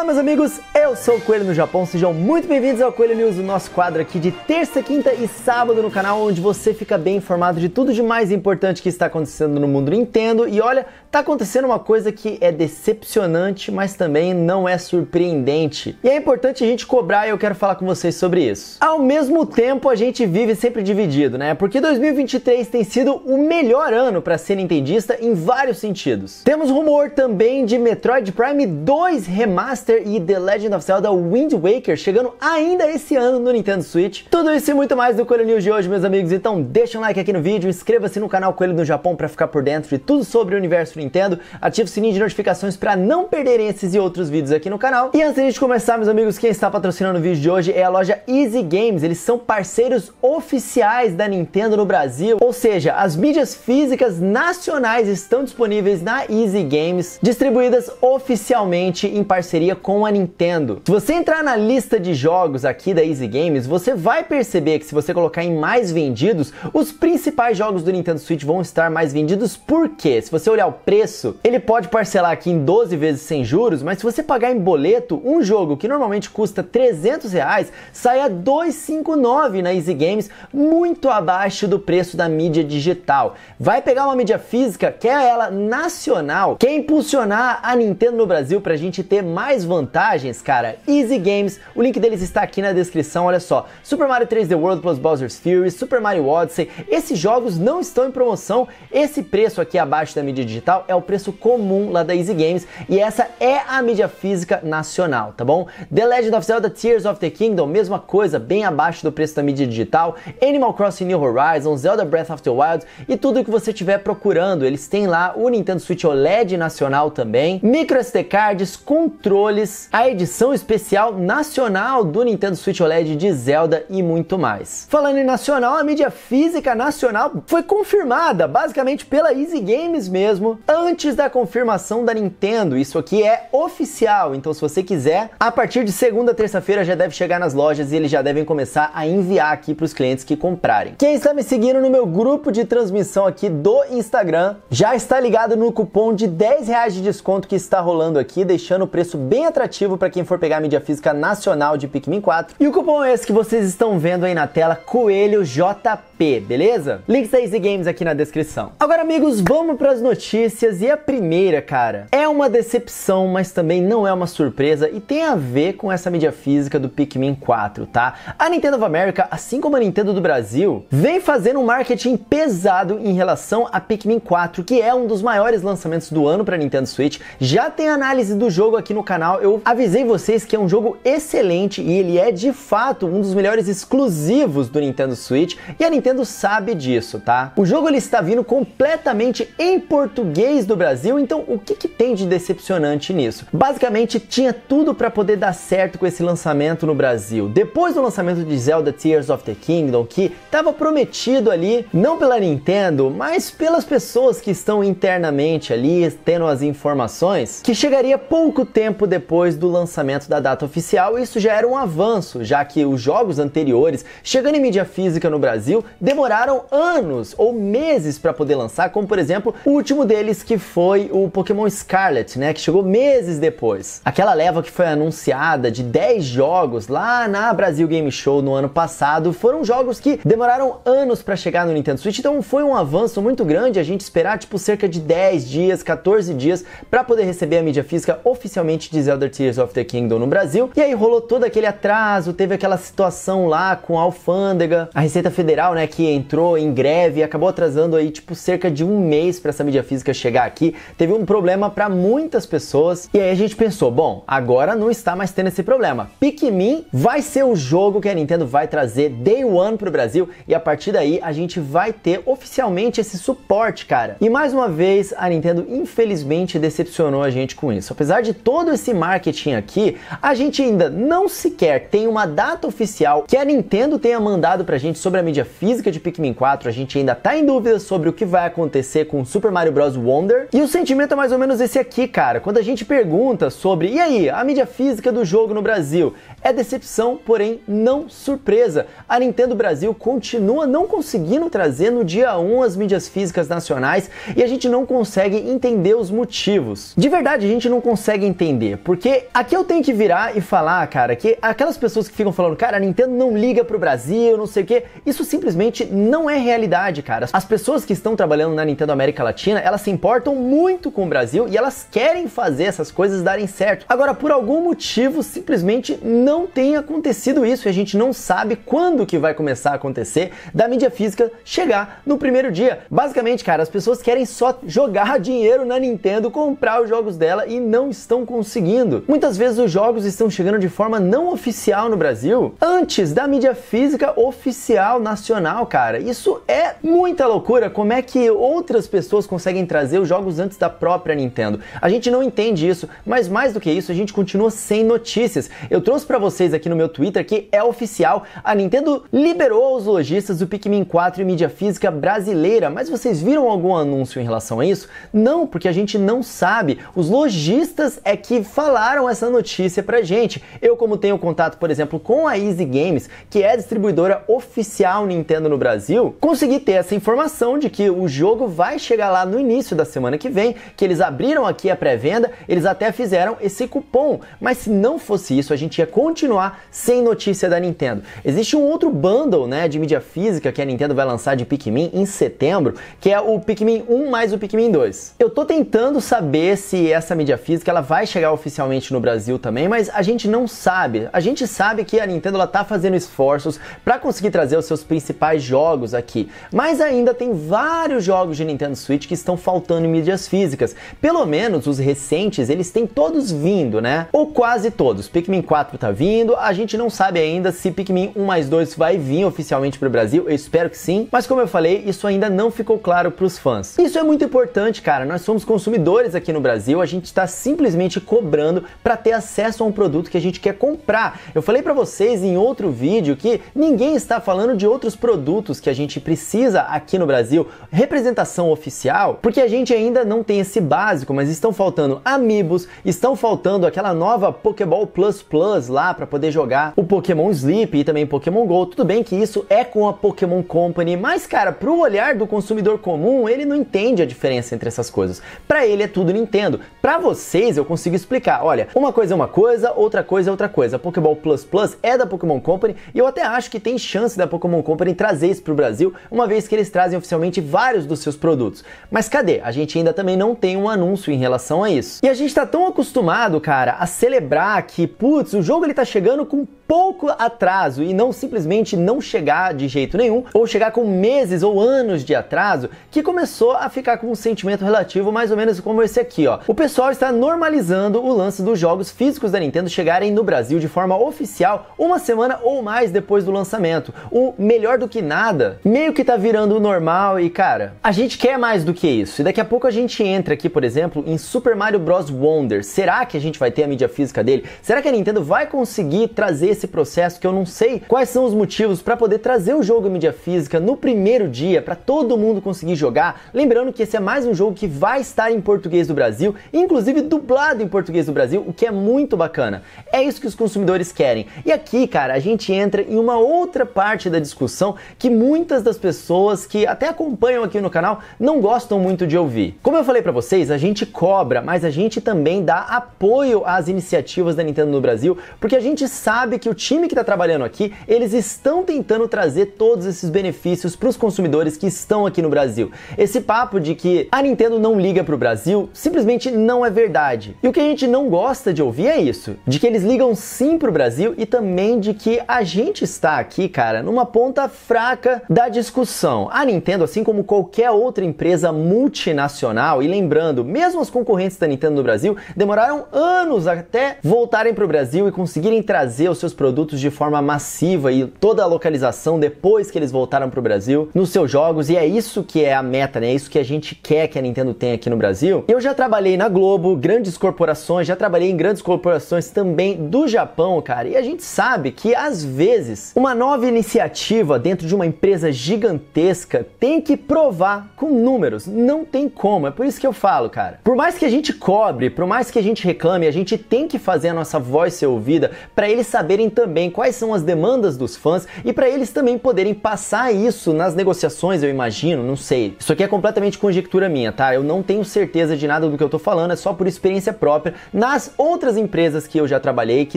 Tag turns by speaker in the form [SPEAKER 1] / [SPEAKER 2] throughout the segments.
[SPEAKER 1] Olá meus amigos, eu sou o Coelho no Japão, sejam muito bem-vindos ao Coelho News, o nosso quadro aqui de terça, quinta e sábado no canal, onde você fica bem informado de tudo de mais importante que está acontecendo no mundo Nintendo. E olha, tá acontecendo uma coisa que é decepcionante, mas também não é surpreendente. E é importante a gente cobrar e eu quero falar com vocês sobre isso. Ao mesmo tempo, a gente vive sempre dividido, né? Porque 2023 tem sido o melhor ano para ser nintendista em vários sentidos. Temos rumor também de Metroid Prime 2 Remaster e The Legend of Zelda Wind Waker, chegando ainda esse ano no Nintendo Switch. Tudo isso e muito mais do Coelho News de hoje, meus amigos. Então deixa um like aqui no vídeo, inscreva-se no canal Coelho no Japão para ficar por dentro de tudo sobre o universo Nintendo, ative o sininho de notificações para não perderem esses e outros vídeos aqui no canal. E antes de começar, meus amigos, quem está patrocinando o vídeo de hoje é a loja Easy Games. Eles são parceiros oficiais da Nintendo no Brasil, ou seja, as mídias físicas nacionais estão disponíveis na Easy Games, distribuídas oficialmente em parceria com a Nintendo. Se você entrar na lista de jogos aqui da Easy Games, você vai perceber que se você colocar em mais vendidos, os principais jogos do Nintendo Switch vão estar mais vendidos, porque se você olhar o preço, ele pode parcelar aqui em 12 vezes sem juros, mas se você pagar em boleto, um jogo que normalmente custa 300 reais sai a 259 na Easy Games, muito abaixo do preço da mídia digital. Vai pegar uma mídia física, quer ela nacional, quer impulsionar a Nintendo no Brasil para a gente ter mais vantagens, cara, Easy Games, o link deles está aqui na descrição, olha só. Super Mario 3D World plus Bowser's Fury, Super Mario Odyssey, esses jogos não estão em promoção. Esse preço aqui abaixo da mídia digital é o preço comum lá da Easy Games e essa é a mídia física nacional, tá bom? The Legend of Zelda Tears of the Kingdom, mesma coisa, bem abaixo do preço da mídia digital. Animal Crossing New Horizons, Zelda Breath of the Wild e tudo o que você estiver procurando. Eles têm lá o Nintendo Switch OLED nacional também, micro SD cards, controle controles, a edição especial nacional do Nintendo Switch OLED de Zelda e muito mais. Falando em nacional, a mídia física nacional foi confirmada, basicamente pela Easy Games mesmo, antes da confirmação da Nintendo. Isso aqui é oficial, então se você quiser, a partir de segunda, terça-feira já deve chegar nas lojas e eles já devem começar a enviar aqui para os clientes que comprarem. Quem está me seguindo no meu grupo de transmissão aqui do Instagram já está ligado no cupom de 10 reais de desconto que está rolando aqui, deixando o preço bem atrativo para quem for pegar a mídia física nacional de Pikmin 4. E o cupom é esse que vocês estão vendo aí na tela, Coelho JP, beleza? Links da Easy Games aqui na descrição. Agora, amigos, vamos para as notícias e a primeira, cara, é uma decepção, mas também não é uma surpresa e tem a ver com essa mídia física do Pikmin 4, tá? A Nintendo of America, assim como a Nintendo do Brasil, vem fazendo um marketing pesado em relação a Pikmin 4, que é um dos maiores lançamentos do ano para Nintendo Switch. Já tem análise do jogo aqui no canal eu avisei vocês que é um jogo excelente e ele é de fato um dos melhores exclusivos do Nintendo Switch e a Nintendo sabe disso, tá? O jogo ele está vindo completamente em português do Brasil, então o que, que tem de decepcionante nisso? Basicamente tinha tudo para poder dar certo com esse lançamento no Brasil. Depois do lançamento de Zelda Tears of the Kingdom, que estava prometido ali, não pela Nintendo, mas pelas pessoas que estão internamente ali, tendo as informações, que chegaria pouco tempo depois depois do lançamento da data oficial, isso já era um avanço, já que os jogos anteriores, chegando em mídia física no Brasil, demoraram anos ou meses para poder lançar, como por exemplo, o último deles que foi o Pokémon Scarlet, né, que chegou meses depois. Aquela leva que foi anunciada de 10 jogos lá na Brasil Game Show no ano passado, foram jogos que demoraram anos para chegar no Nintendo Switch, então foi um avanço muito grande a gente esperar tipo cerca de 10 dias, 14 dias para poder receber a mídia física oficialmente dizendo Zelda Tears of the Kingdom no Brasil. E aí rolou todo aquele atraso, teve aquela situação lá com a alfândega, a Receita Federal, né, que entrou em greve e acabou atrasando aí tipo cerca de um mês para essa mídia física chegar aqui. Teve um problema para muitas pessoas. E aí a gente pensou, bom, agora não está mais tendo esse problema. Pikmin vai ser o jogo que a Nintendo vai trazer Day One pro Brasil e a partir daí a gente vai ter oficialmente esse suporte, cara. E mais uma vez a Nintendo infelizmente decepcionou a gente com isso. Apesar de todo esse marketing aqui, a gente ainda não sequer tem uma data oficial que a Nintendo tenha mandado pra gente sobre a mídia física de Pikmin 4, a gente ainda tá em dúvida sobre o que vai acontecer com Super Mario Bros. Wonder. E o sentimento é mais ou menos esse aqui, cara. Quando a gente pergunta sobre, e aí, a mídia física do jogo no Brasil? É decepção, porém não surpresa. A Nintendo Brasil continua não conseguindo trazer no dia 1 as mídias físicas nacionais e a gente não consegue entender os motivos. De verdade, a gente não consegue entender porque aqui eu tenho que virar e falar, cara, que aquelas pessoas que ficam falando, cara, a Nintendo não liga pro Brasil, não sei o quê, isso simplesmente não é realidade, cara. As pessoas que estão trabalhando na Nintendo América Latina, elas se importam muito com o Brasil e elas querem fazer essas coisas darem certo. Agora, por algum motivo, simplesmente não tem acontecido isso e a gente não sabe quando que vai começar a acontecer da mídia física chegar no primeiro dia. Basicamente, cara, as pessoas querem só jogar dinheiro na Nintendo, comprar os jogos dela e não estão conseguindo saindo. Muitas vezes os jogos estão chegando de forma não oficial no Brasil antes da mídia física oficial nacional, cara. Isso é muita loucura. Como é que outras pessoas conseguem trazer os jogos antes da própria Nintendo? A gente não entende isso, mas mais do que isso, a gente continua sem notícias. Eu trouxe para vocês aqui no meu Twitter que é oficial, a Nintendo liberou aos lojistas o Pikmin 4 e mídia física brasileira, mas vocês viram algum anúncio em relação a isso? Não, porque a gente não sabe. Os lojistas é que falaram rolaram essa notícia pra gente. Eu, como tenho contato, por exemplo, com a Easy Games, que é a distribuidora oficial Nintendo no Brasil, consegui ter essa informação de que o jogo vai chegar lá no início da semana que vem, que eles abriram aqui a pré-venda, eles até fizeram esse cupom. Mas se não fosse isso, a gente ia continuar sem notícia da Nintendo. Existe um outro bundle, né, de mídia física que a Nintendo vai lançar de Pikmin em setembro, que é o Pikmin 1 mais o Pikmin 2. Eu tô tentando saber se essa mídia física ela vai chegar oficialmente inicialmente no Brasil também, mas a gente não sabe. A gente sabe que a Nintendo ela tá fazendo esforços para conseguir trazer os seus principais jogos aqui, mas ainda tem vários jogos de Nintendo Switch que estão faltando em mídias físicas. Pelo menos os recentes, eles têm todos vindo, né? Ou quase todos. Pikmin 4 tá vindo, a gente não sabe ainda se Pikmin 1 mais 2 vai vir oficialmente para o Brasil, eu espero que sim, mas como eu falei, isso ainda não ficou claro para os fãs. Isso é muito importante, cara. Nós somos consumidores aqui no Brasil, a gente está simplesmente cobrando pagando para ter acesso a um produto que a gente quer comprar. Eu falei para vocês em outro vídeo que ninguém está falando de outros produtos que a gente precisa aqui no Brasil, representação oficial, porque a gente ainda não tem esse básico, mas estão faltando amigos, estão faltando aquela nova Pokéball Plus Plus lá para poder jogar o Pokémon Sleep e também Pokémon Go. Tudo bem que isso é com a Pokémon Company, mas cara, pro olhar do consumidor comum, ele não entende a diferença entre essas coisas. Para ele é tudo Nintendo. Para vocês eu consigo explicar explicar. Olha, uma coisa é uma coisa, outra coisa é outra coisa. A Pokéball Plus Plus é da Pokémon Company e eu até acho que tem chance da Pokémon Company trazer isso para o Brasil, uma vez que eles trazem oficialmente vários dos seus produtos. Mas cadê? A gente ainda também não tem um anúncio em relação a isso. E a gente está tão acostumado, cara, a celebrar que, putz, o jogo ele tá chegando com pouco atraso e não simplesmente não chegar de jeito nenhum ou chegar com meses ou anos de atraso, que começou a ficar com um sentimento relativo mais ou menos como esse aqui, ó. O pessoal está normalizando o lance dos jogos físicos da Nintendo chegarem no Brasil de forma oficial uma semana ou mais depois do lançamento. O melhor do que nada meio que tá virando o normal e, cara, a gente quer mais do que isso. E daqui a pouco a gente entra aqui, por exemplo, em Super Mario Bros. Wonder. Será que a gente vai ter a mídia física dele? Será que a Nintendo vai conseguir trazer esse processo que eu não sei quais são os motivos para poder trazer o jogo em mídia física no primeiro dia para todo mundo conseguir jogar? Lembrando que esse é mais um jogo que vai estar em português do Brasil, inclusive dublado em português do do Brasil, o que é muito bacana. É isso que os consumidores querem. E aqui, cara, a gente entra em uma outra parte da discussão que muitas das pessoas que até acompanham aqui no canal não gostam muito de ouvir. Como eu falei para vocês, a gente cobra, mas a gente também dá apoio às iniciativas da Nintendo no Brasil, porque a gente sabe que o time que está trabalhando aqui, eles estão tentando trazer todos esses benefícios para os consumidores que estão aqui no Brasil. Esse papo de que a Nintendo não liga para o Brasil simplesmente não é verdade. E o que a gente não não gosta de ouvir é isso, de que eles ligam sim pro Brasil e também de que a gente está aqui, cara, numa ponta fraca da discussão. A Nintendo, assim como qualquer outra empresa multinacional, e lembrando, mesmo as concorrentes da Nintendo no Brasil demoraram anos até voltarem pro Brasil e conseguirem trazer os seus produtos de forma massiva e toda a localização depois que eles voltaram pro Brasil nos seus jogos, e é isso que é a meta, né? É isso que a gente quer que a Nintendo tenha aqui no Brasil. Eu já trabalhei na Globo, grandes corporações já trabalhei em grandes corporações também do Japão, cara, e a gente sabe que às vezes uma nova iniciativa dentro de uma empresa gigantesca tem que provar com números, não tem como. É por isso que eu falo, cara. Por mais que a gente cobre, por mais que a gente reclame, a gente tem que fazer a nossa voz ser ouvida para eles saberem também quais são as demandas dos fãs e para eles também poderem passar isso nas negociações, eu imagino, não sei. Isso aqui é completamente conjectura minha, tá? Eu não tenho certeza de nada do que eu tô falando, é só por experiência própria nas outras empresas que eu já trabalhei, que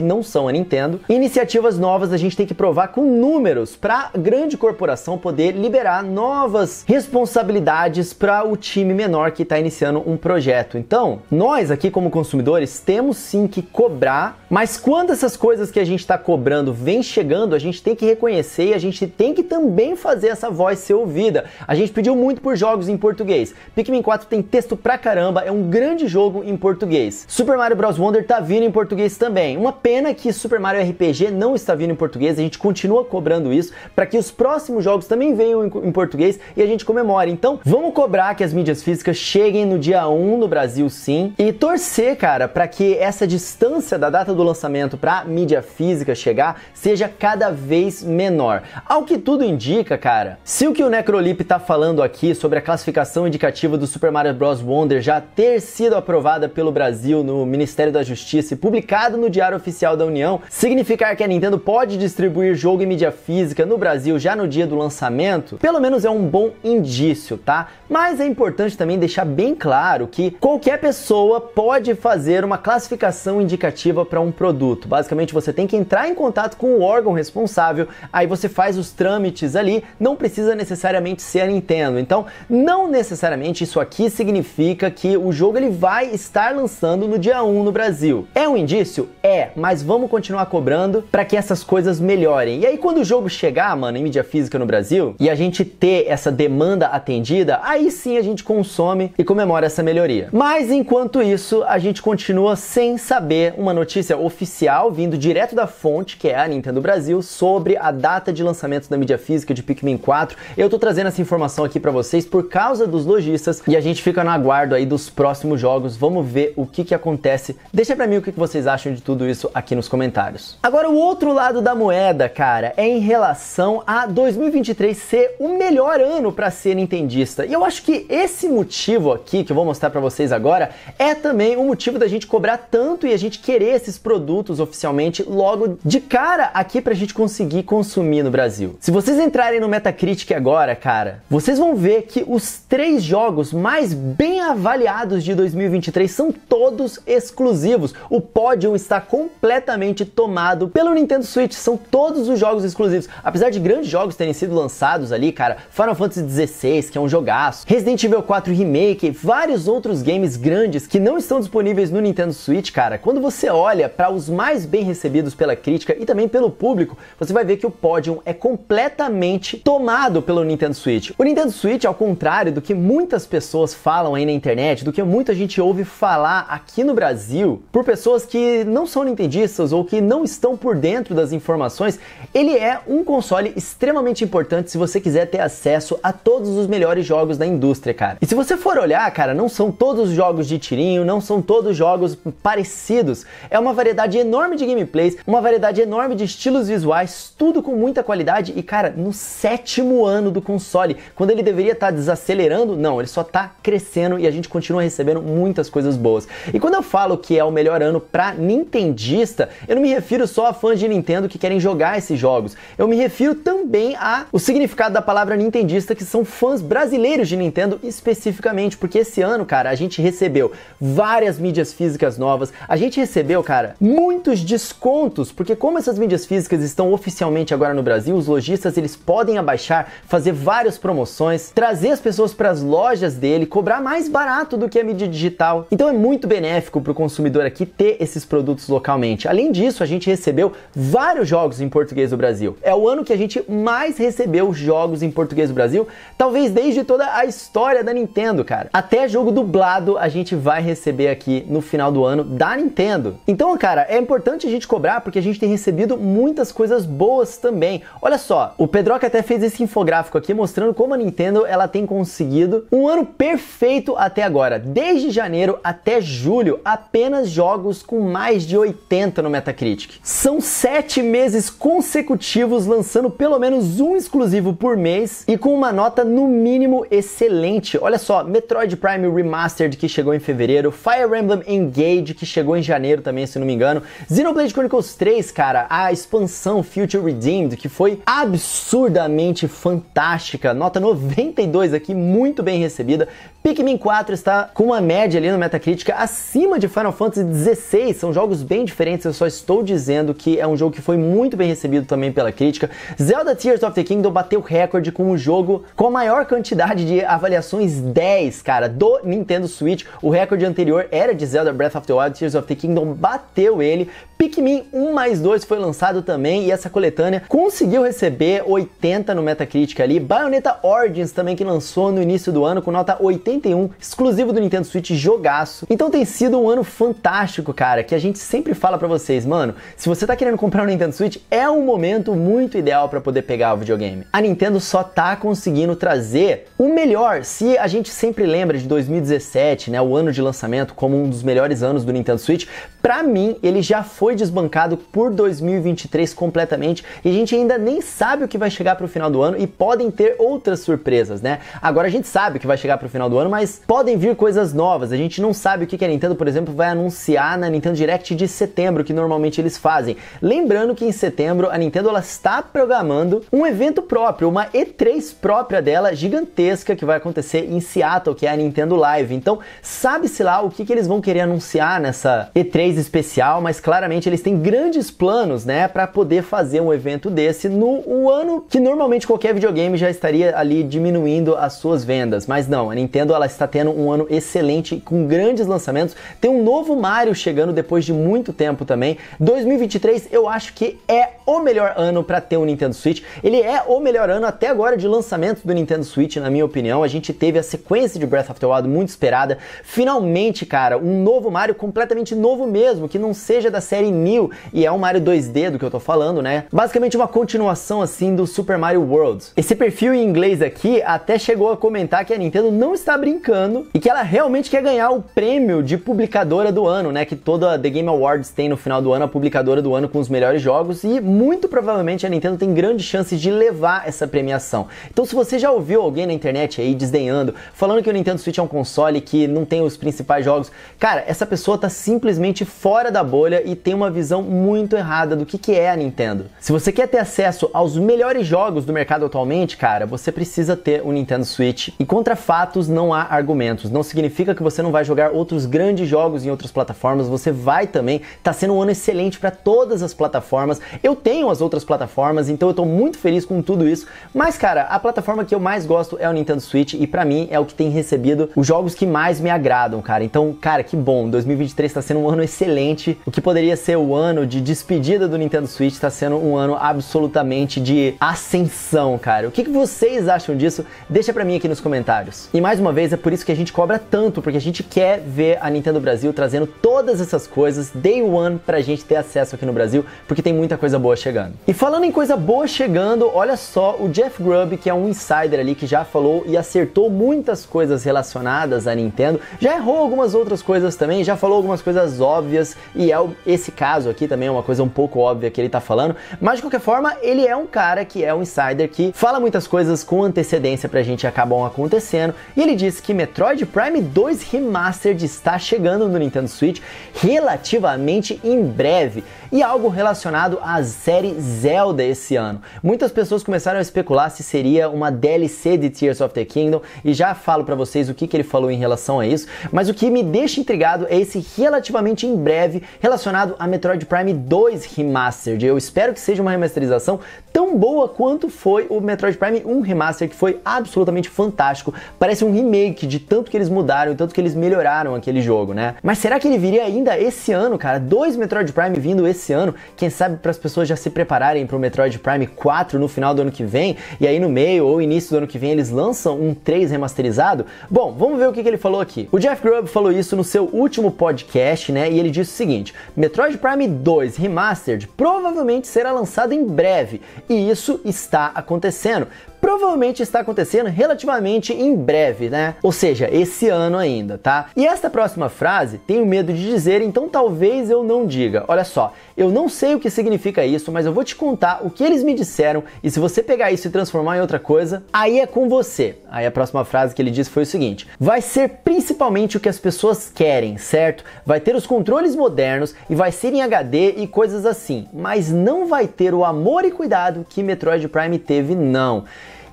[SPEAKER 1] não são a Nintendo, iniciativas novas a gente tem que provar com números para grande corporação poder liberar novas responsabilidades para o time menor que está iniciando um projeto. Então, nós aqui como consumidores temos sim que cobrar, mas quando essas coisas que a gente está cobrando vêm chegando, a gente tem que reconhecer e a gente tem que também fazer essa voz ser ouvida. A gente pediu muito por jogos em português. Pikmin 4 tem texto pra caramba, é um grande jogo em português. Super Mario Mario Bros Wonder tá vindo em português também. Uma pena que Super Mario RPG não está vindo em português, a gente continua cobrando isso para que os próximos jogos também venham em, em português e a gente comemore. Então, vamos cobrar que as mídias físicas cheguem no dia 1 no Brasil sim e torcer, cara, para que essa distância da data do lançamento para mídia física chegar seja cada vez menor. Ao que tudo indica, cara, se o que o Necrolip tá falando aqui sobre a classificação indicativa do Super Mario Bros Wonder já ter sido aprovada pelo Brasil no Ministério Ministério da Justiça e publicado no Diário Oficial da União, significar que a Nintendo pode distribuir jogo em mídia física no Brasil já no dia do lançamento, pelo menos é um bom indício, tá? Mas é importante também deixar bem claro que qualquer pessoa pode fazer uma classificação indicativa para um produto. Basicamente, você tem que entrar em contato com o órgão responsável, aí você faz os trâmites ali, não precisa necessariamente ser a Nintendo. Então, não necessariamente isso aqui significa que o jogo ele vai estar lançando no dia um no Brasil. É um indício? É, mas vamos continuar cobrando para que essas coisas melhorem. E aí quando o jogo chegar, mano, em mídia física no Brasil e a gente ter essa demanda atendida, aí sim a gente consome e comemora essa melhoria. Mas enquanto isso, a gente continua sem saber uma notícia oficial vindo direto da fonte, que é a Nintendo Brasil, sobre a data de lançamento da mídia física de Pikmin 4. Eu tô trazendo essa informação aqui para vocês por causa dos lojistas e a gente fica no aguardo aí dos próximos jogos. Vamos ver o que que acontece Deixa pra mim o que vocês acham de tudo isso aqui nos comentários. Agora, o outro lado da moeda, cara, é em relação a 2023 ser o melhor ano para ser nintendista. E eu acho que esse motivo aqui que eu vou mostrar para vocês agora é também o um motivo da gente cobrar tanto e a gente querer esses produtos oficialmente logo de cara aqui pra gente conseguir consumir no Brasil. Se vocês entrarem no Metacritic agora, cara, vocês vão ver que os três jogos mais bem avaliados de 2023 são todos exclusivos. O pódio está completamente tomado pelo Nintendo Switch, são todos os jogos exclusivos. Apesar de grandes jogos terem sido lançados ali, cara, Final Fantasy XVI, que é um jogaço, Resident Evil 4 Remake, vários outros games grandes que não estão disponíveis no Nintendo Switch, cara. Quando você olha para os mais bem recebidos pela crítica e também pelo público, você vai ver que o pódio é completamente tomado pelo Nintendo Switch. O Nintendo Switch, ao contrário do que muitas pessoas falam aí na internet, do que muita gente ouve falar aqui no Brasil, Brasil, por pessoas que não são nintendistas ou que não estão por dentro das informações, ele é um console extremamente importante se você quiser ter acesso a todos os melhores jogos da indústria, cara. E se você for olhar, cara, não são todos jogos de tirinho, não são todos jogos parecidos. É uma variedade enorme de gameplays, uma variedade enorme de estilos visuais, tudo com muita qualidade e, cara, no sétimo ano do console, quando ele deveria estar tá desacelerando, não, ele só está crescendo e a gente continua recebendo muitas coisas boas. E quando eu falo falo que é o melhor ano para nintendista, eu não me refiro só a fãs de Nintendo que querem jogar esses jogos. Eu me refiro também a o significado da palavra nintendista que são fãs brasileiros de Nintendo especificamente, porque esse ano, cara, a gente recebeu várias mídias físicas novas. A gente recebeu, cara, muitos descontos, porque como essas mídias físicas estão oficialmente agora no Brasil, os lojistas eles podem abaixar, fazer várias promoções, trazer as pessoas para as lojas dele, cobrar mais barato do que a mídia digital. Então é muito benéfico pro o consumidor aqui ter esses produtos localmente. Além disso, a gente recebeu vários jogos em português do Brasil. É o ano que a gente mais recebeu jogos em português do Brasil, talvez desde toda a história da Nintendo, cara. Até jogo dublado a gente vai receber aqui no final do ano da Nintendo. Então, cara, é importante a gente cobrar porque a gente tem recebido muitas coisas boas também. Olha só, o Pedroca até fez esse infográfico aqui mostrando como a Nintendo ela tem conseguido um ano perfeito até agora, desde janeiro até julho, apenas jogos com mais de 80 no Metacritic. São sete meses consecutivos lançando pelo menos um exclusivo por mês e com uma nota no mínimo excelente. Olha só, Metroid Prime Remastered que chegou em fevereiro, Fire Emblem Engage que chegou em janeiro também, se não me engano, Xenoblade Chronicles 3, cara, a expansão Future Redeemed que foi absurdamente fantástica, nota 92 aqui, muito bem recebida. Pikmin 4 está com uma média ali no Metacritic acima de Final Fantasy XVI, são jogos bem diferentes, eu só estou dizendo que é um jogo que foi muito bem recebido também pela crítica. Zelda Tears of the Kingdom bateu recorde com o jogo com a maior quantidade de avaliações 10, cara, do Nintendo Switch. O recorde anterior era de Zelda Breath of the Wild, Tears of the Kingdom bateu ele. Pikmin 1 mais 2 foi lançado também e essa coletânea conseguiu receber 80 no Metacritic ali. Bayonetta Origins também que lançou no início do ano com nota 81, exclusivo do Nintendo Switch, jogaço. Então tem sido um ano fantástico, cara, que a gente sempre fala para vocês, mano, se você tá querendo comprar um Nintendo Switch, é um momento muito ideal para poder pegar o videogame. A Nintendo só tá conseguindo trazer o melhor. Se a gente sempre lembra de 2017, né, o ano de lançamento como um dos melhores anos do Nintendo Switch, para mim ele já foi desbancado por 2023 completamente e a gente ainda nem sabe o que vai chegar para o final do ano e podem ter outras surpresas, né? Agora a gente sabe que vai chegar para o final do ano, mas podem vir coisas novas. A gente não sabe o que que a Nintendo, por exemplo, tempo vai anunciar na Nintendo Direct de setembro, que normalmente eles fazem. Lembrando que em setembro a Nintendo ela está programando um evento próprio, uma E3 própria dela, gigantesca, que vai acontecer em Seattle, que é a Nintendo Live. Então, sabe-se lá o que, que eles vão querer anunciar nessa E3 especial, mas claramente eles têm grandes planos, né, para poder fazer um evento desse no um ano que normalmente qualquer videogame já estaria ali diminuindo as suas vendas. Mas não, a Nintendo ela está tendo um ano excelente com grandes lançamentos. Tem um um novo Mario chegando depois de muito tempo também. 2023 eu acho que é o melhor ano para ter um Nintendo Switch. Ele é o melhor ano até agora de lançamento do Nintendo Switch, na minha opinião. A gente teve a sequência de Breath of the Wild muito esperada. Finalmente, cara, um novo Mario completamente novo mesmo, que não seja da série New e é um Mario 2D do que eu tô falando, né? Basicamente uma continuação assim do Super Mario World. Esse perfil em inglês aqui até chegou a comentar que a Nintendo não está brincando e que ela realmente quer ganhar o prêmio de publicar publicadora do ano, né? Que toda The Game Awards tem no final do ano a publicadora do ano com os melhores jogos e muito provavelmente a Nintendo tem grandes chances de levar essa premiação. Então, se você já ouviu alguém na internet aí desdenhando, falando que o Nintendo Switch é um console que não tem os principais jogos, cara, essa pessoa tá simplesmente fora da bolha e tem uma visão muito errada do que, que é a Nintendo. Se você quer ter acesso aos melhores jogos do mercado atualmente, cara, você precisa ter o um Nintendo Switch. E contra fatos não há argumentos. Não significa que você não vai jogar outros grandes jogos jogos em outras plataformas, você vai também. Tá sendo um ano excelente para todas as plataformas. Eu tenho as outras plataformas, então eu tô muito feliz com tudo isso. Mas, cara, a plataforma que eu mais gosto é o Nintendo Switch e para mim é o que tem recebido os jogos que mais me agradam, cara. Então, cara, que bom. 2023 tá sendo um ano excelente. O que poderia ser o ano de despedida do Nintendo Switch tá sendo um ano absolutamente de ascensão, cara. O que, que vocês acham disso? Deixa para mim aqui nos comentários. E mais uma vez, é por isso que a gente cobra tanto, porque a gente quer ver a Nintendo Brasil Brasil, trazendo todas essas coisas day one pra gente ter acesso aqui no Brasil, porque tem muita coisa boa chegando. E falando em coisa boa chegando, olha só o Jeff Grubb, que é um insider ali que já falou e acertou muitas coisas relacionadas à Nintendo, já errou algumas outras coisas também, já falou algumas coisas óbvias e é esse caso aqui também é uma coisa um pouco óbvia que ele tá falando, mas de qualquer forma, ele é um cara que é um insider que fala muitas coisas com antecedência pra gente acabam acontecendo, e ele disse que Metroid Prime 2 Remastered está chegando no Nintendo Switch relativamente em breve e algo relacionado à série Zelda esse ano. Muitas pessoas começaram a especular se seria uma DLC de Tears of the Kingdom e já falo para vocês o que, que ele falou em relação a isso, mas o que me deixa intrigado é esse relativamente em breve relacionado a Metroid Prime 2 Remastered. Eu espero que seja uma remasterização tão boa quanto foi o Metroid Prime 1 Remaster, que foi absolutamente fantástico. Parece um remake de tanto que eles mudaram tanto que eles melhoraram aquele jogo, né? Mas será que ele viria ainda esse ano, cara? Dois Metroid Prime vindo esse esse ano, quem sabe para as pessoas já se prepararem para o Metroid Prime 4 no final do ano que vem, e aí no meio ou início do ano que vem eles lançam um 3 remasterizado? Bom, vamos ver o que, que ele falou aqui. O Jeff Grubb falou isso no seu último podcast, né? E ele disse o seguinte: Metroid Prime 2 Remastered provavelmente será lançado em breve, e isso está acontecendo provavelmente está acontecendo relativamente em breve, né? Ou seja, esse ano ainda, tá? E esta próxima frase, tenho medo de dizer, então talvez eu não diga. Olha só, eu não sei o que significa isso, mas eu vou te contar o que eles me disseram e se você pegar isso e transformar em outra coisa, aí é com você. Aí a próxima frase que ele disse foi o seguinte: vai ser principalmente o que as pessoas querem, certo? Vai ter os controles modernos e vai ser em HD e coisas assim, mas não vai ter o amor e cuidado que Metroid Prime teve, não.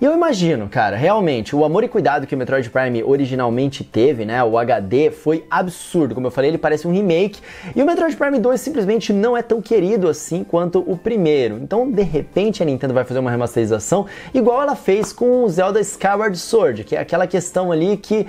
[SPEAKER 1] E eu imagino, cara, realmente, o amor e cuidado que o Metroid Prime originalmente teve, né? O HD foi absurdo. Como eu falei, ele parece um remake. E o Metroid Prime 2 simplesmente não é tão querido assim quanto o primeiro. Então, de repente, a Nintendo vai fazer uma remasterização igual ela fez com o Zelda Skyward Sword, que é aquela questão ali que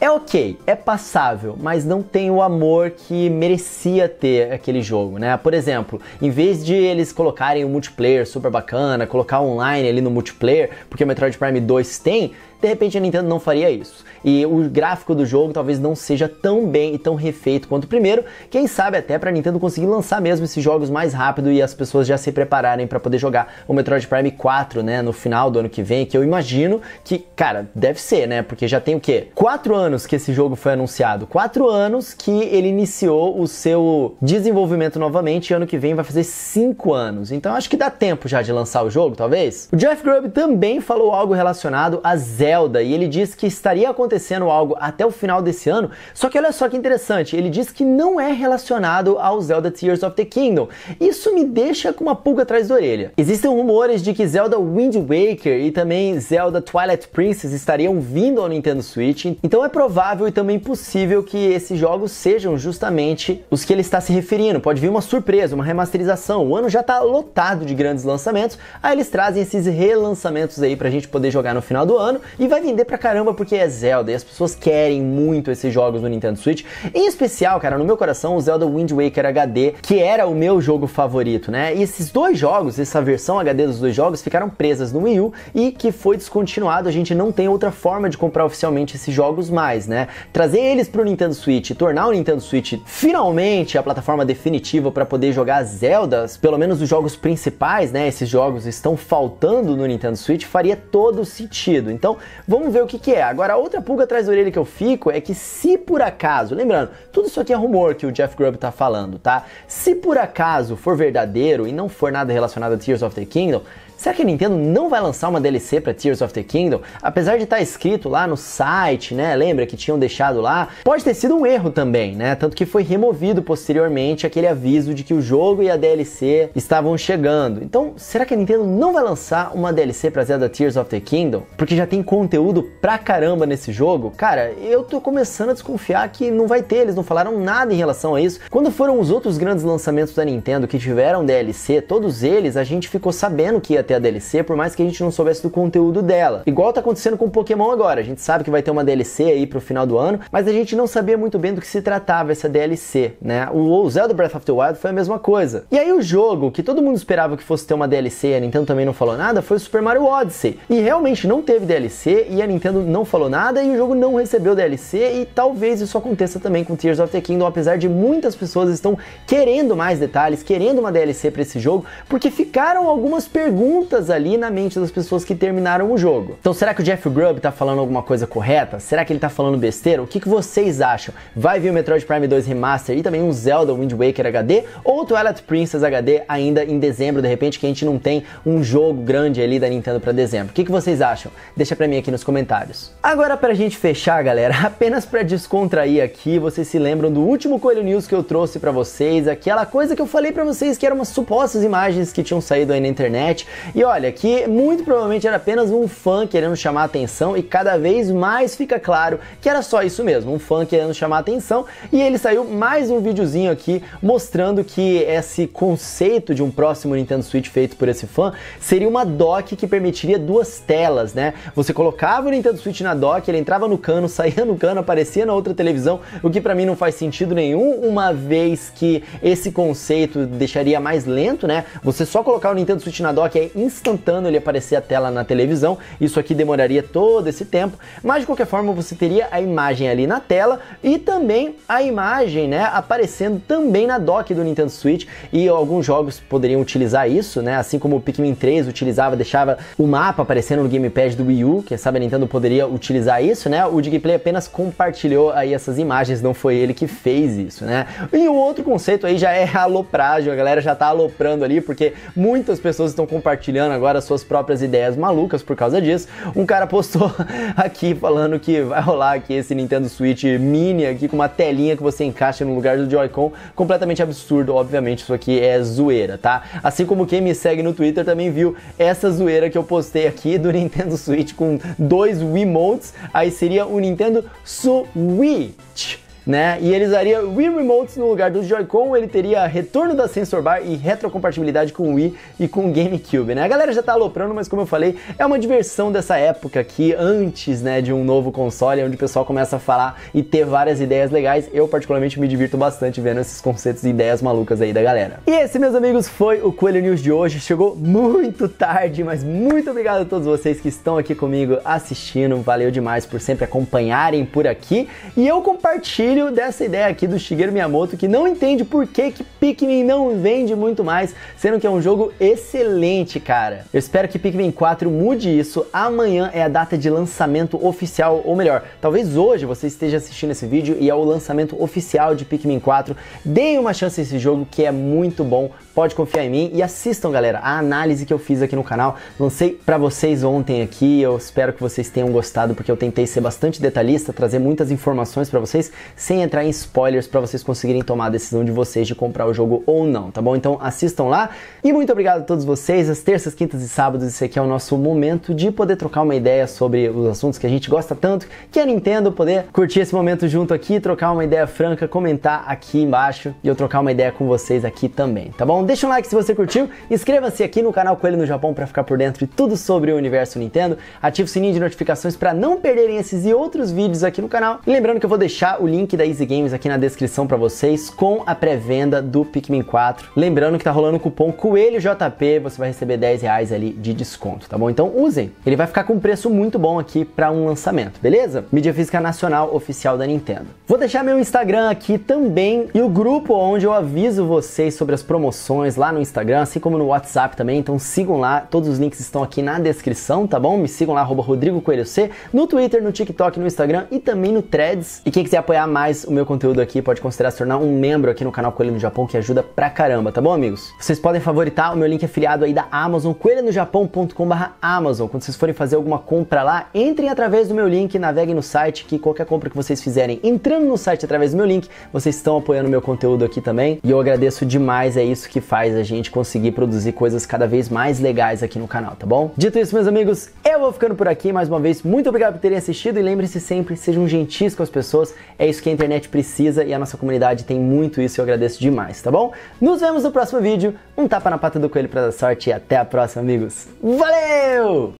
[SPEAKER 1] é ok, é passável, mas não tem o amor que merecia ter aquele jogo, né? Por exemplo, em vez de eles colocarem o multiplayer super bacana, colocar online ali no multiplayer, porque o Metroid Prime 2 tem, de repente a Nintendo não faria isso. E o gráfico do jogo talvez não seja tão bem e tão refeito quanto o primeiro, quem sabe até para a Nintendo conseguir lançar mesmo esses jogos mais rápido e as pessoas já se prepararem para poder jogar o Metroid Prime 4, né, no final do ano que vem, que eu imagino que, cara, deve ser, né, porque já tem o quê? Quatro anos que esse jogo foi anunciado, quatro anos que ele iniciou o seu desenvolvimento novamente, e ano que vem vai fazer cinco anos, então acho que dá tempo já de lançar o jogo, talvez? O Jeff Grubb também falou algo relacionado a Zero Zelda e ele diz que estaria acontecendo algo até o final desse ano. Só que olha só que interessante, ele diz que não é relacionado ao Zelda Tears of the Kingdom. Isso me deixa com uma pulga atrás da orelha. Existem rumores de que Zelda Wind Waker e também Zelda Twilight Princess estariam vindo ao Nintendo Switch, então é provável e também possível que esses jogos sejam justamente os que ele está se referindo. Pode vir uma surpresa, uma remasterização. O ano já está lotado de grandes lançamentos, aí eles trazem esses relançamentos aí para a gente poder jogar no final do ano e vai vender pra caramba porque é Zelda e as pessoas querem muito esses jogos no Nintendo Switch. Em especial, cara, no meu coração, o Zelda Wind Waker HD, que era o meu jogo favorito, né? E esses dois jogos, essa versão HD dos dois jogos, ficaram presas no Wii U e que foi descontinuado. A gente não tem outra forma de comprar oficialmente esses jogos mais, né? Trazer eles pro Nintendo Switch, tornar o Nintendo Switch finalmente a plataforma definitiva para poder jogar Zeldas, pelo menos os jogos principais, né? Esses jogos estão faltando no Nintendo Switch, faria todo sentido. Então, Vamos ver o que, que é. Agora, a outra pulga atrás da orelha que eu fico é que se por acaso, lembrando, tudo isso aqui é rumor que o Jeff Grubb tá falando, tá? Se por acaso for verdadeiro e não for nada relacionado a Tears of the Kingdom, Será que a Nintendo não vai lançar uma DLC para Tears of the Kingdom? Apesar de estar tá escrito lá no site, né? Lembra que tinham deixado lá? Pode ter sido um erro também, né? Tanto que foi removido posteriormente aquele aviso de que o jogo e a DLC estavam chegando. Então, será que a Nintendo não vai lançar uma DLC para Zelda Tears of the Kingdom? Porque já tem conteúdo pra caramba nesse jogo? Cara, eu tô começando a desconfiar que não vai ter, eles não falaram nada em relação a isso. Quando foram os outros grandes lançamentos da Nintendo que tiveram DLC, todos eles a gente ficou sabendo que ia ter a DLC, por mais que a gente não soubesse do conteúdo dela. Igual tá acontecendo com o Pokémon agora, a gente sabe que vai ter uma DLC aí pro final do ano, mas a gente não sabia muito bem do que se tratava essa DLC, né? O Zelda Breath of the Wild foi a mesma coisa. E aí o jogo que todo mundo esperava que fosse ter uma DLC, a Nintendo também não falou nada, foi o Super Mario Odyssey. E realmente não teve DLC e a Nintendo não falou nada e o jogo não recebeu DLC e talvez isso aconteça também com Tears of the Kingdom, apesar de muitas pessoas estão querendo mais detalhes, querendo uma DLC para esse jogo, porque ficaram algumas perguntas perguntas ali na mente das pessoas que terminaram o jogo. Então será que o Jeff Grubb tá falando alguma coisa correta? Será que ele tá falando besteira? O que, que vocês acham? Vai vir o Metroid Prime 2 Remaster e também um Zelda Wind Waker HD ou Twilight Princess HD ainda em dezembro, de repente que a gente não tem um jogo grande ali da Nintendo para dezembro. O que, que vocês acham? Deixa pra mim aqui nos comentários. Agora pra gente fechar, galera, apenas pra descontrair aqui, vocês se lembram do último Coelho News que eu trouxe para vocês, aquela coisa que eu falei para vocês que eram umas supostas imagens que tinham saído aí na internet e olha, que muito provavelmente era apenas um fã querendo chamar atenção e cada vez mais fica claro que era só isso mesmo, um fã querendo chamar atenção e ele saiu mais um videozinho aqui mostrando que esse conceito de um próximo Nintendo Switch feito por esse fã seria uma dock que permitiria duas telas, né? Você colocava o Nintendo Switch na dock, ele entrava no cano, saía no cano, aparecia na outra televisão, o que para mim não faz sentido nenhum, uma vez que esse conceito deixaria mais lento, né? Você só colocar o Nintendo Switch na dock é instantâneo ele aparecer a tela na televisão. Isso aqui demoraria todo esse tempo, mas de qualquer forma você teria a imagem ali na tela e também a imagem, né, aparecendo também na dock do Nintendo Switch e alguns jogos poderiam utilizar isso, né? Assim como o Pikmin 3 utilizava, deixava o mapa aparecendo no gamepad do Wii U, quem sabe a Nintendo poderia utilizar isso, né? O DigiPlay apenas compartilhou aí essas imagens, não foi ele que fez isso, né? E o outro conceito aí já é aloprágio, a galera já tá aloprando ali porque muitas pessoas estão compartilhando compartilhando agora suas próprias ideias malucas por causa disso. Um cara postou aqui falando que vai rolar aqui esse Nintendo Switch Mini aqui com uma telinha que você encaixa no lugar do Joy-Con. Completamente absurdo, obviamente, isso aqui é zoeira, tá? Assim como quem me segue no Twitter também viu essa zoeira que eu postei aqui do Nintendo Switch com dois Wiimotes, aí seria o Nintendo Switch né? E ele usaria Wii Remotes no lugar do Joy-Con, ele teria retorno da sensor bar e retrocompatibilidade com o Wii e com o GameCube, né? A galera já tá aloprando, mas como eu falei, é uma diversão dessa época aqui, antes, né, de um novo console, onde o pessoal começa a falar e ter várias ideias legais. Eu, particularmente, me divirto bastante vendo esses conceitos e ideias malucas aí da galera. E esse, meus amigos, foi o Coelho News de hoje. Chegou muito tarde, mas muito obrigado a todos vocês que estão aqui comigo assistindo. Valeu demais por sempre acompanharem por aqui. E eu compartilho dessa ideia aqui do Shigeru Miyamoto, que não entende por que, que Pikmin não vende muito mais, sendo que é um jogo excelente, cara. Eu espero que Pikmin 4 mude isso. Amanhã é a data de lançamento oficial, ou melhor, talvez hoje você esteja assistindo esse vídeo e é o lançamento oficial de Pikmin 4. Deem uma chance a esse jogo que é muito bom, pode confiar em mim e assistam, galera, a análise que eu fiz aqui no canal. Lancei para vocês ontem aqui, eu espero que vocês tenham gostado porque eu tentei ser bastante detalhista, trazer muitas informações para vocês sem entrar em spoilers para vocês conseguirem tomar a decisão de vocês de comprar o jogo ou não, tá bom? Então assistam lá e muito obrigado a todos vocês. As terças, quintas e sábados esse aqui é o nosso momento de poder trocar uma ideia sobre os assuntos que a gente gosta tanto, que é a Nintendo, poder curtir esse momento junto aqui, trocar uma ideia franca, comentar aqui embaixo e eu trocar uma ideia com vocês aqui também, tá bom? deixa um like se você curtiu, inscreva-se aqui no canal Coelho no Japão para ficar por dentro de tudo sobre o universo Nintendo, ative o sininho de notificações para não perderem esses e outros vídeos aqui no canal. E lembrando que eu vou deixar o link da Easy Games aqui na descrição para vocês com a pré-venda do Pikmin 4. Lembrando que tá rolando o cupom CoelhoJP, você vai receber 10 reais ali de desconto, tá bom? Então usem, ele vai ficar com um preço muito bom aqui para um lançamento, beleza? Mídia Física Nacional Oficial da Nintendo. Vou deixar meu Instagram aqui também e o grupo onde eu aviso vocês sobre as promoções lá no Instagram, assim como no WhatsApp também. Então sigam lá, todos os links estão aqui na descrição, tá bom? Me sigam lá, Rodrigo Coelho C, no Twitter, no TikTok, no Instagram e também no Threads. E quem quiser apoiar mais o meu conteúdo aqui, pode considerar se tornar um membro aqui no canal Coelho no Japão, que ajuda pra caramba, tá bom, amigos? Vocês podem favoritar o meu link afiliado é aí da Amazon, coelhonojapão.com.br Amazon. Quando vocês forem fazer alguma compra lá, entrem através do meu link, naveguem no site, que qualquer compra que vocês fizerem entrando no site através do meu link, vocês estão apoiando o meu conteúdo aqui também. E eu agradeço demais, é isso que que faz a gente conseguir produzir coisas cada vez mais legais aqui no canal, tá bom? Dito isso, meus amigos, eu vou ficando por aqui mais uma vez. Muito obrigado por terem assistido e lembre-se sempre, sejam gentis com as pessoas. É isso que a internet precisa e a nossa comunidade tem muito isso e eu agradeço demais, tá bom? Nos vemos no próximo vídeo. Um tapa na pata do coelho para dar sorte e até a próxima, amigos. Valeu!